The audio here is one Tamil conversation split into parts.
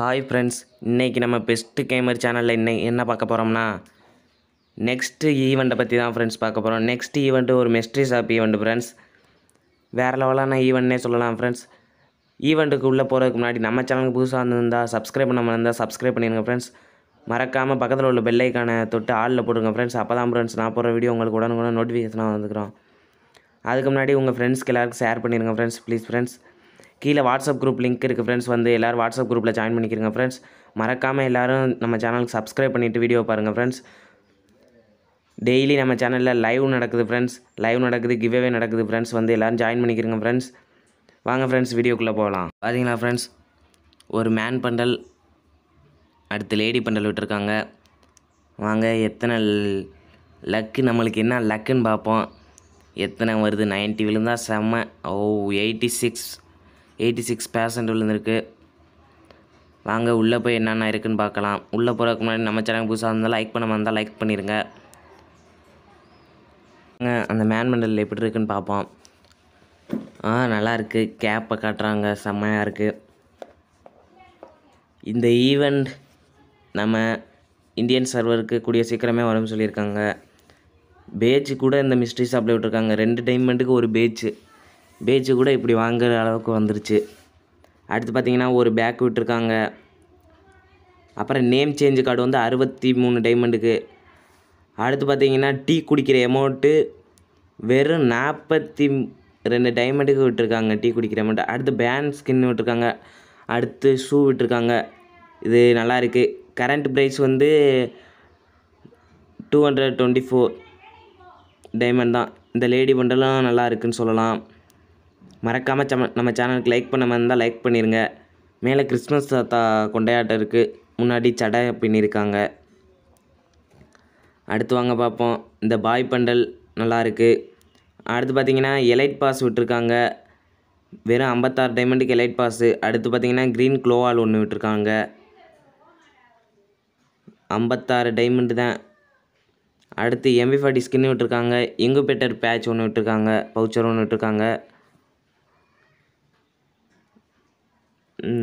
ஹாய் ஃப்ரெண்ட்ஸ் இன்றைக்கி நம்ம பெஸ்ட்டு கேமர் சேனலில் இன்னைக்கு என்ன பார்க்க போகிறோம்னா நெக்ஸ்ட்டு ஈவெண்ட்டை பற்றி தான் ஃப்ரெண்ட்ஸ் பார்க்க போகிறோம் நெக்ஸ்ட் ஈவெண்ட்டு ஒரு மெஸ்ட்ரி ஷாப் ஈவெண்ட் ஃப்ரெண்ட்ஸ் வேறு லெவலான ஈவெண்ட்னே சொல்லலாம் ஃப்ரெண்ட்ஸ் ஈவெண்ட்டுக்கு உள்ளே போகிறதுக்கு முன்னாடி நம்ம சேனலுக்கு புதுசாக இருந்திருந்தால் சப்ஸ்கிரைப் பண்ணாமல் இருந்தால் சப்ஸ்கிரைப் பண்ணிடுங்க ஃப்ரெண்ட்ஸ் மறக்காமல் பக்கத்தில் உள்ள பெல்லைக்கான தொட்டு ஆளில் போடுங்க ஃப்ரெண்ட்ஸ் அப்போ தான் ஃப்ரெண்ட்ஸ் நான் போகிற வீடியோ உங்களுக்கு உடனுக்குடன் நோட்டிஃபிகேஷனாக வந்துக்கிறோம் அதுக்கு முன்னாடி உங்கள் ஃப்ரெண்ட்ஸ்க்கு எல்லாருக்கும் ஷேர் பண்ணிடுங்க ஃப்ரெண்ட்ஸ் ப்ளீஸ் ஃப்ரெண்ட்ஸ் கீழே வாட்ஸ்அப் குரூப் லிங்க் இருக்குது ஃப்ரெண்ட்ஸ் வந்து எல்லோரும் வாட்ஸ்அப் குரூப்பில் ஜாயின் பண்ணிக்கிறங்க ஃப்ரெண்ட்ஸ் மறக்காமல் எல்லோரும் நம்ம சேனலுக்கு சப்ஸ்கிரைப் பண்ணிவிட்டு வீடியோ பாருங்கள் ஃப்ரெண்ட்ஸ் டெய்லி நம்ம சேனலில் லைவ் நடக்குது ஃப்ரெண்ட்ஸ் லைவ் நடக்குது கிவ்வே நடக்குது ஃப்ரெண்ட்ஸ் வந்து எல்லோரும் ஜாயின் பண்ணிக்கிறங்க ஃப்ரெண்ட்ஸ் வாங்க ஃப்ரெண்ட்ஸ் வீடியோக்குள்ளே போகலாம் பார்த்தீங்களா ஃப்ரெண்ட்ஸ் ஒரு மேன் பண்டல் அடுத்து லேடி பண்டல் விட்டுருக்காங்க வாங்க எத்தனை லக்கு நம்மளுக்கு என்ன லக்குன்னு பார்ப்போம் எத்தனை வருது நைன்ட்டி விழுந்தால் செம்ம ஓ eighty six eighty six percent விழுந்திருக்கு வாங்க உள்ளே போய் என்னென்ன இருக்குதுன்னு பார்க்கலாம் உள்ளே போகிறதுக்கு முன்னாடி நம்ம சேனல் புதுசாக இருந்தால் லைக் பண்ண வந்தால் லைக் பண்ணிடுங்க அந்த மேன் மண்டலில் எப்படி இருக்குன்னு பார்ப்போம் ஆ நல்லா இருக்குது கேப்பை காட்டுறாங்க செம்மையாக இருக்குது இந்த ஈவெண்ட் நம்ம இந்தியன் சர்வருக்கு கூடிய சீக்கிரமே வரும்னு சொல்லியிருக்காங்க பேச்சு கூட இந்த மிஸ்ட்ரி சாப்பிட விட்டுருக்காங்க ரெண்டு டைமெண்ட்டுக்கு ஒரு பேச்சு பேச்சு கூட இப்படி வாங்குகிற அளவுக்கு வந்துருச்சு அடுத்து பார்த்திங்கன்னா ஒரு பேக் விட்டுருக்காங்க அப்புறம் நேம் சேஞ்சு கார்டு வந்து அறுபத்தி மூணு டைமண்டுக்கு அடுத்து பார்த்திங்கன்னா டீ குடிக்கிற எமௌண்ட்டு வெறும் நாற்பத்தி ரெண்டு டைமண்டுக்கு விட்டுருக்காங்க டீ குடிக்கிற எமௌண்ட் அடுத்து பேண்ட் ஸ்கின் விட்டுருக்காங்க அடுத்து ஷூ விட்டுருக்காங்க இது நல்லா இருக்குது கரண்ட் ப்ரைஸ் வந்து two hundred twenty four diamond தான் இந்த லேடி பண்டெல்லாம் நல்லா இருக்குதுன்னு சொல்லலாம் மறக்காமல் சம நம்ம சேனலுக்கு லைக் பண்ண இருந்தால் லைக் பண்ணிடுங்க மேலே கிறிஸ்மஸ் தாத்தா கொண்டையாட்டம் இருக்குது முன்னாடி சடை பின்னிருக்காங்க அடுத்து வாங்க பார்ப்போம் இந்த பாய் பண்டல் நல்லாயிருக்கு அடுத்து பார்த்தீங்கன்னா எலைட் பாஸ் விட்டுருக்காங்க வெறும் ஐம்பத்தாறு டைமண்டுக்கு எலைட் பாஸு அடுத்து பார்த்தீங்கன்னா க்ரீன் க்ளோவால் ஒன்று விட்டுருக்காங்க ஐம்பத்தாறு டைமண்டு தான் அடுத்து எம்பி ஃபார்ட்டி ஸ்கின்னு விட்டுருக்காங்க இங்கு பெட்டர் பேட்ச் ஒன்று விட்டுருக்காங்க பவுச்சர் ஒன்று விட்டுருக்காங்க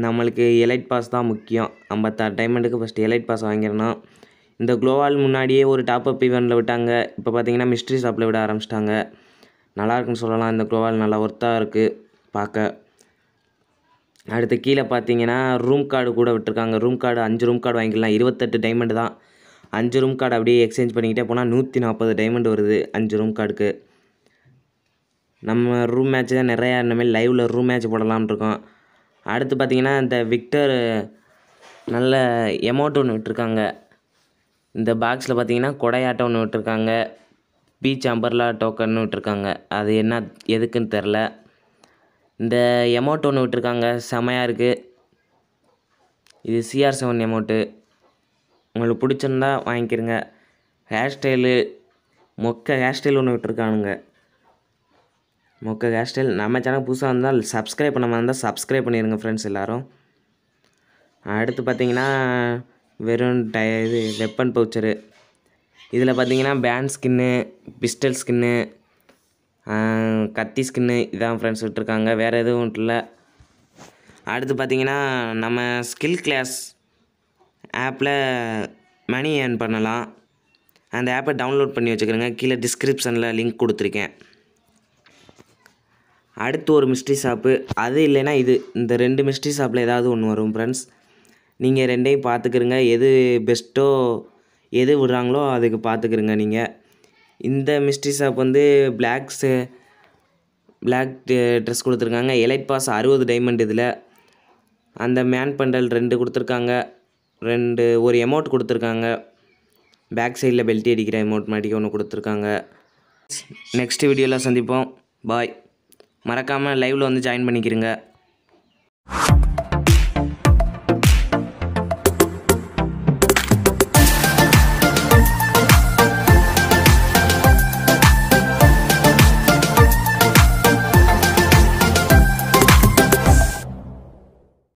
நம்மளுக்கு எலைட் பாஸ் தான் முக்கியம் ஐம்பத்தாறு டைமண்டுக்கு ஃபஸ்ட்டு எலைட் பாஸ் வாங்கிடணும் இந்த குளோவால் முன்னாடியே ஒரு டாப் அப் ஈவெண்ட்டில் விட்டாங்க இப்போ பார்த்தீங்கன்னா மிஸ்ட்ரி ஷாப்பில் விட ஆரம்பிச்சிட்டாங்க நல்லாயிருக்குன்னு சொல்லலாம் இந்த குளோவால் நல்லா ஒர்த்தாக இருக்குது பார்க்க அடுத்து கீழே பார்த்தீங்கன்னா ரூம் கார்டு கூட விட்டுருக்காங்க ரூம் கார்டு அஞ்சு ரூம் கார்டு வாங்கிக்கலாம் இருபத்தெட்டு டைமண்டு தான் அஞ்சு ரூம் கார்டு அப்படியே எக்ஸ்சேஞ்ச் பண்ணிக்கிட்டே போனால் நூற்றி நாற்பது டைமண்ட் வருது அஞ்சு ரூம் கார்டுக்கு நம்ம ரூம் மேட்ச் தான் நிறையா இந்தமாதிரி லைவில் ரூம் மேட்ச் போடலாம்னு இருக்கோம் அடுத்து பார்த்தீங்கன்னா இந்த விக்டர் நல்ல எமௌண்ட் ஒன்று விட்டுருக்காங்க இந்த பாக்ஸில் பார்த்தீங்கன்னா கொடையாட்டம் ஒன்று விட்டுருக்காங்க பீச் அம்பர்லா டோக்கன் விட்டுருக்காங்க அது என்ன எதுக்குன்னு தெரில இந்த எமௌண்ட் ஒன்று விட்டுருக்காங்க செமையாக இருக்குது இது சிஆர் செவன் எமௌண்ட்டு உங்களுக்கு பிடிச்சிருந்தா வாங்கிக்கிறங்க ஹேர் ஸ்டைலு மொக்க ஹேர் ஸ்டைல் ஒன்று விட்டுருக்கானுங்க மொக்க கேஸ்டைல் நம்ம சேனல் புதுசாக இருந்தால் சப்ஸ்கிரைப் பண்ணாமல் இருந்தால் சப்ஸ்கிரைப் பண்ணிடுங்க ஃப்ரெண்ட்ஸ் எல்லோரும் அடுத்து பார்த்தீங்கன்னா வெறும் டை இது வெப்பன் பவுச்சரு இதில் பார்த்தீங்கன்னா பேண்ட் ஸ்கின்னு பிஸ்டல் ஸ்கின்னு கத்தி ஸ்கின்னு இதான் ஃப்ரெண்ட்ஸ் விட்டுருக்காங்க வேறு எதுவும் இல்லை அடுத்து பார்த்திங்கன்னா நம்ம ஸ்கில் கிளாஸ் ஆப்பில் மணி ஏர்ன் பண்ணலாம் அந்த ஆப்பை டவுன்லோட் பண்ணி வச்சுக்கிறேங்க கீழே டிஸ்கிரிப்ஷனில் லிங்க் கொடுத்துருக்கேன் அடுத்து ஒரு மிஸ்ட்ரி ஷாப்பு அது இல்லைன்னா இது இந்த ரெண்டு மிஸ்ட்ரி ஷாப்பில் ஏதாவது ஒன்று வரும் ஃப்ரெண்ட்ஸ் நீங்கள் ரெண்டையும் பார்த்துக்கிறங்க எது பெஸ்ட்டோ எது விடுறாங்களோ அதுக்கு பார்த்துக்கிறங்க நீங்கள் இந்த மிஸ்ட்ரி ஷாப் வந்து பிளாக்ஸு பிளாக் ட்ரெஸ் கொடுத்துருக்காங்க எலைட் பாஸ் அறுபது டைமண்ட் இதில் அந்த மேன் பண்டல் ரெண்டு கொடுத்துருக்காங்க ரெண்டு ஒரு எமௌண்ட் கொடுத்துருக்காங்க பேக் சைடில் பெல்ட்டி அடிக்கிற எமௌண்ட் மாட்டிக்கு ஒன்று கொடுத்துருக்காங்க நெக்ஸ்ட் வீடியோவில் சந்திப்போம் பாய் மறக்காமல் லைவில் வந்து ஜாயின் பண்ணிக்கிறீங்க